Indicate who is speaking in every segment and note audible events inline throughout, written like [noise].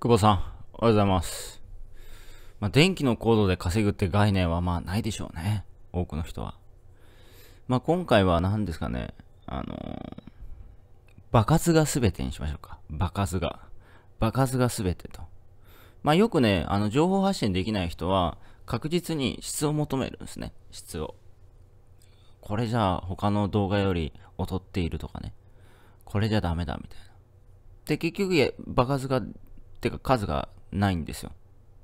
Speaker 1: 久保さん、おはようございます。まあ、電気のコードで稼ぐって概念はまあないでしょうね。多くの人は。まあ、今回は何ですかね。あのー、爆発が全てにしましょうか。爆発が。爆発が全てと。まあ、よくね、あの、情報発信できない人は、確実に質を求めるんですね。質を。これじゃあ、他の動画より劣っているとかね。これじゃダメだ、みたいな。で、結局、爆発がってか数がないんですよ。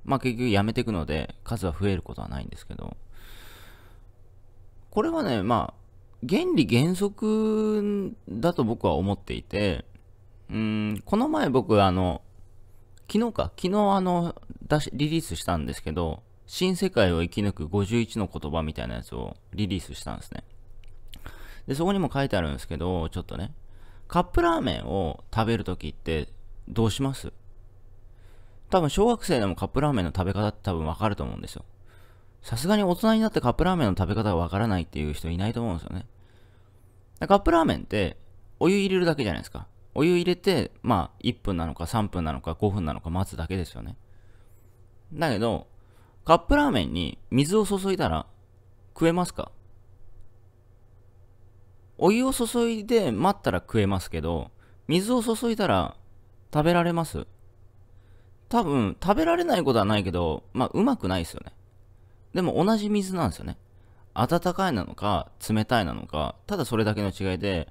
Speaker 1: まあ結局やめていくので数は増えることはないんですけど、これはね、まあ原理原則だと僕は思っていて、うん、この前僕あの、昨日か、昨日あの、出し、リリースしたんですけど、新世界を生き抜く51の言葉みたいなやつをリリースしたんですね。で、そこにも書いてあるんですけど、ちょっとね、カップラーメンを食べるときってどうします多分小学生でもカップラーメンの食べ方って多分わかると思うんですよ。さすがに大人になってカップラーメンの食べ方がわからないっていう人いないと思うんですよね。カップラーメンって、お湯入れるだけじゃないですか。お湯入れて、まあ、1分なのか3分なのか5分なのか待つだけですよね。だけど、カップラーメンに水を注いだら食えますかお湯を注いで待ったら食えますけど、水を注いだら食べられます多分、食べられないことはないけど、まあ、うまくないですよね。でも同じ水なんですよね。温かいなのか、冷たいなのか、ただそれだけの違いで、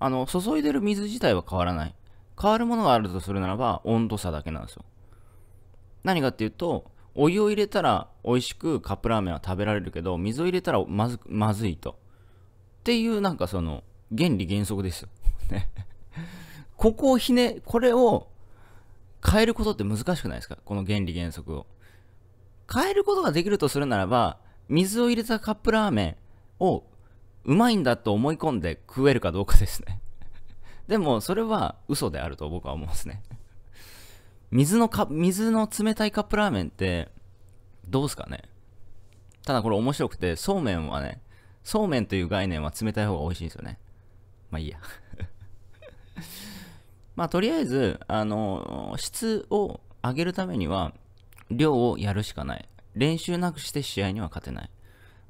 Speaker 1: あの、注いでる水自体は変わらない。変わるものがあるとするならば、温度差だけなんですよ。何かっていうと、お湯を入れたら美味しくカップラーメンは食べられるけど、水を入れたらまずまずいと。っていうなんかその、原理原則ですよ。[laughs] ねここをひね、これを変えることって難しくないですかこの原理原則を。変えることができるとするならば、水を入れたカップラーメンをうまいんだと思い込んで食えるかどうかですね。[laughs] でも、それは嘘であると僕は思うんですね。水のか、水の冷たいカップラーメンって、どうすかねただこれ面白くて、そうめんはね、そうめんという概念は冷たい方が美味しいんですよね。まあいいやまあ、とりあえず、あの、質を上げるためには、量をやるしかない。練習なくして試合には勝てない。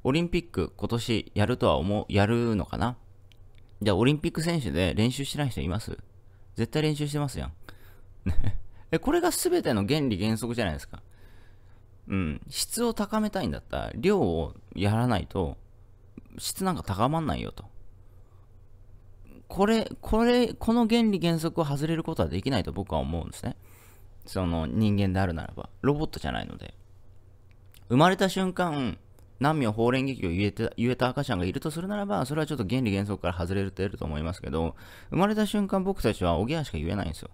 Speaker 1: オリンピック今年やるとは思う、やるのかなじゃあオリンピック選手で練習してない人います絶対練習してますやん。[laughs] えこれが全ての原理原則じゃないですか。うん。質を高めたいんだったら、量をやらないと、質なんか高まんないよと。これ、これ、この原理原則を外れることはできないと僕は思うんですね。その人間であるならば、ロボットじゃないので。生まれた瞬間、難民法蓮劇を言えて言えた赤ちゃんがいるとするならば、それはちょっと原理原則から外れるてると思いますけど、生まれた瞬間僕たちはおぎゃしか言えないんですよ。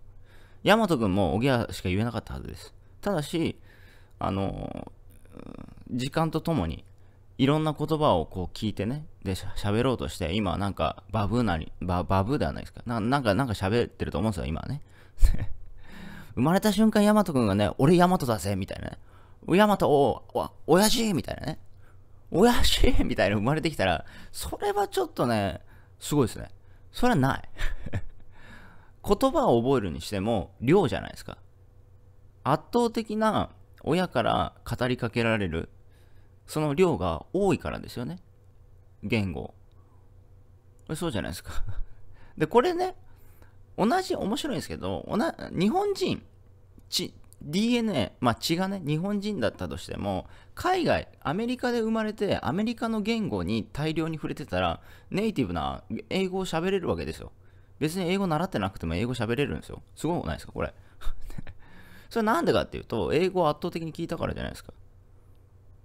Speaker 1: 大和君もおぎゃしか言えなかったはずです。ただし、あの、時間とともにいろんな言葉をこう聞いてね、で、喋ろうとして、今なんかバブーなり、ババブではないですか。ななんか、なんか喋ってると思うんですよ、今はね。[laughs] 生まれた瞬間、ヤマト君がね、俺ヤマトだぜ、みたいなね。ヤマト、お、お、親父みたいなね。親父 [laughs] みたいな生まれてきたら、それはちょっとね、すごいですね。それはない。[laughs] 言葉を覚えるにしても、量じゃないですか。圧倒的な親から語りかけられるその量が多いからですよね。言語。そうじゃないですか [laughs] で、これね、同じ、面白いんですけど、日本人、血、DNA、まあ血がね、日本人だったとしても、海外、アメリカで生まれて、アメリカの言語に大量に触れてたら、ネイティブな英語を喋れるわけですよ。別に英語習ってなくても英語喋れるんですよ。すごくないですか、これ。[laughs] それなんでかっていうと、英語を圧倒的に聞いたからじゃないですか。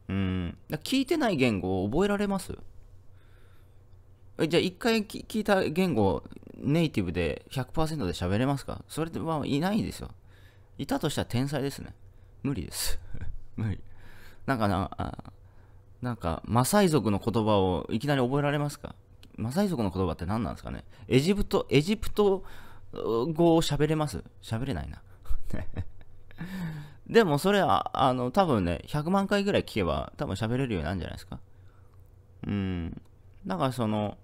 Speaker 1: うん。聞いてない言語を覚えられますえじゃあ一回聞いた言語ネイティブで100%で喋れますかそれではいないですよ。いたとしたら天才ですね。無理です。[laughs] 無理。なんかな、なんか、マサイ族の言葉をいきなり覚えられますかマサイ族の言葉って何なんですかねエジプト、エジプト語を喋れます喋れないな。[laughs] でもそれは、あの、多分ね、100万回ぐらい聞けば、多分喋れるようになるんじゃないですか。うん。だからその、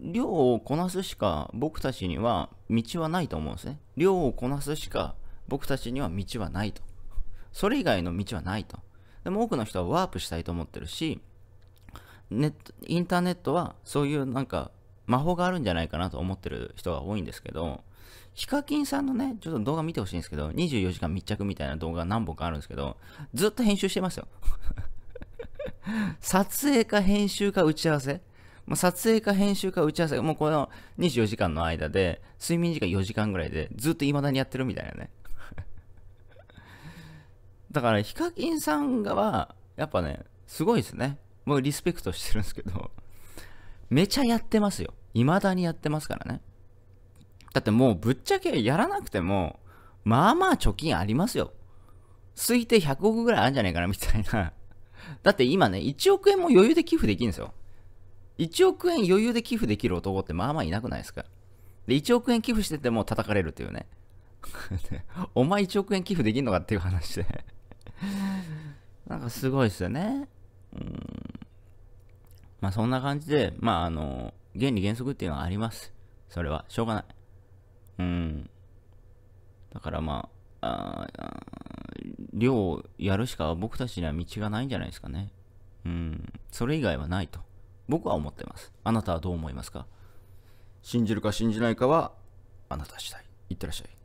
Speaker 1: 量をこなすしか僕たちには道はないと思うんですね。量をこなすしか僕たちには道はないと。それ以外の道はないと。でも多くの人はワープしたいと思ってるし、ネットインターネットはそういうなんか魔法があるんじゃないかなと思ってる人が多いんですけど、ヒカキンさんのね、ちょっと動画見てほしいんですけど、24時間密着みたいな動画何本かあるんですけど、ずっと編集してますよ。[laughs] 撮影か編集か打ち合わせ。まあ、撮影か編集か打ち合わせ。もうこの24時間の間で、睡眠時間4時間ぐらいで、ずっと未だにやってるみたいなね。[laughs] だから、ヒカキンさんがは、やっぱね、すごいですね。もうリスペクトしてるんですけど、めちゃやってますよ。未だにやってますからね。だってもうぶっちゃけやらなくても、まあまあ貯金ありますよ。推定100億ぐらいあるんじゃないかなみたいな。[laughs] だって今ね、1億円も余裕で寄付できるんですよ。1億円余裕で寄付できる男ってまあまあいなくないですか。で、1億円寄付してても叩かれるっていうね。[laughs] お前1億円寄付できんのかっていう話で [laughs] なんかすごいですよね。うん。まあそんな感じで、まああの、原理原則っていうのはあります。それは、しょうがない。うん。だからまあ、あ量をやるしか僕たちには道がないんじゃないですかね。うん。それ以外はないと。僕は思ってます。あなたはどう思いますか信じるか信じないかはあなた次第。いってらっしゃい。